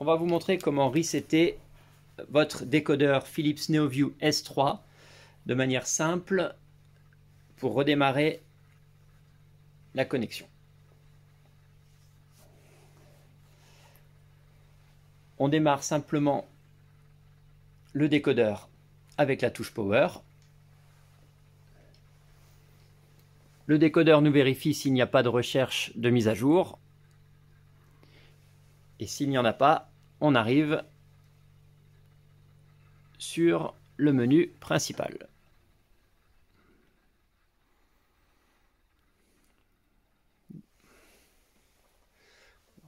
on va vous montrer comment resetter votre décodeur Philips NeoView S3 de manière simple pour redémarrer la connexion. On démarre simplement le décodeur avec la touche Power. Le décodeur nous vérifie s'il n'y a pas de recherche de mise à jour. Et s'il n'y en a pas, on arrive sur le menu principal.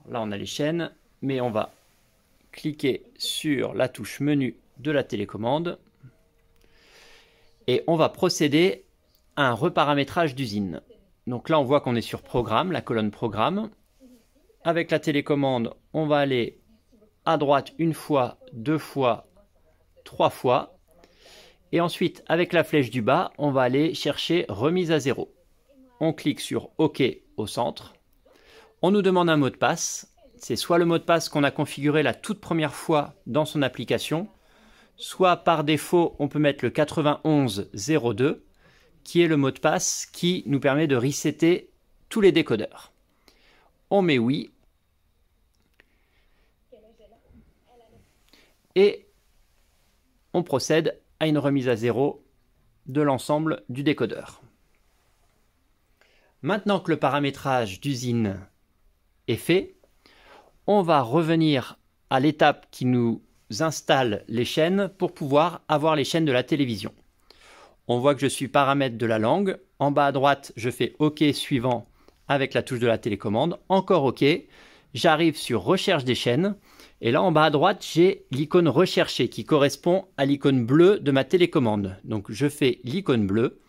Là, on a les chaînes, mais on va cliquer sur la touche menu de la télécommande et on va procéder à un reparamétrage d'usine. Donc là, on voit qu'on est sur programme, la colonne programme avec la télécommande, on va aller à droite une fois, deux fois, trois fois. Et ensuite, avec la flèche du bas, on va aller chercher remise à zéro. On clique sur OK au centre. On nous demande un mot de passe. C'est soit le mot de passe qu'on a configuré la toute première fois dans son application, soit par défaut, on peut mettre le 9102, qui est le mot de passe qui nous permet de resetter tous les décodeurs on oh, met oui. Et on procède à une remise à zéro de l'ensemble du décodeur. Maintenant que le paramétrage d'usine est fait, on va revenir à l'étape qui nous installe les chaînes pour pouvoir avoir les chaînes de la télévision. On voit que je suis paramètre de la langue. En bas à droite, je fais OK suivant avec la touche de la télécommande. Encore OK. J'arrive sur recherche des chaînes. Et là, en bas à droite, j'ai l'icône rechercher qui correspond à l'icône bleue de ma télécommande. Donc, je fais l'icône bleue.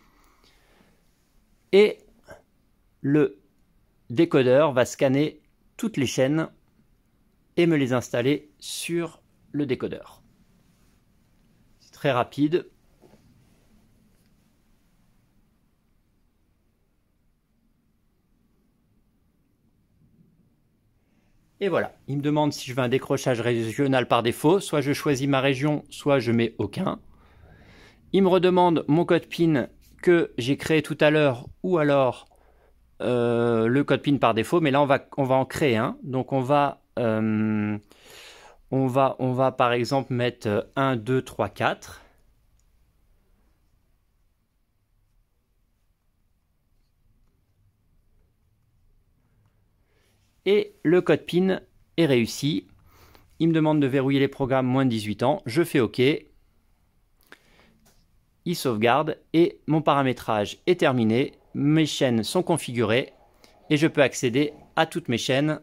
Et le décodeur va scanner toutes les chaînes et me les installer sur le décodeur. C'est très rapide. Et voilà, il me demande si je veux un décrochage régional par défaut. Soit je choisis ma région, soit je mets aucun. Il me redemande mon code PIN que j'ai créé tout à l'heure ou alors euh, le code PIN par défaut. Mais là, on va, va en créer un. Donc, on va, euh, on, va, on va par exemple mettre 1, 2, 3, 4. et le code PIN est réussi. Il me demande de verrouiller les programmes moins de 18 ans. Je fais OK. Il sauvegarde et mon paramétrage est terminé. Mes chaînes sont configurées et je peux accéder à toutes mes chaînes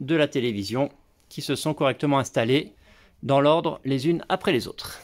de la télévision qui se sont correctement installées dans l'ordre les unes après les autres.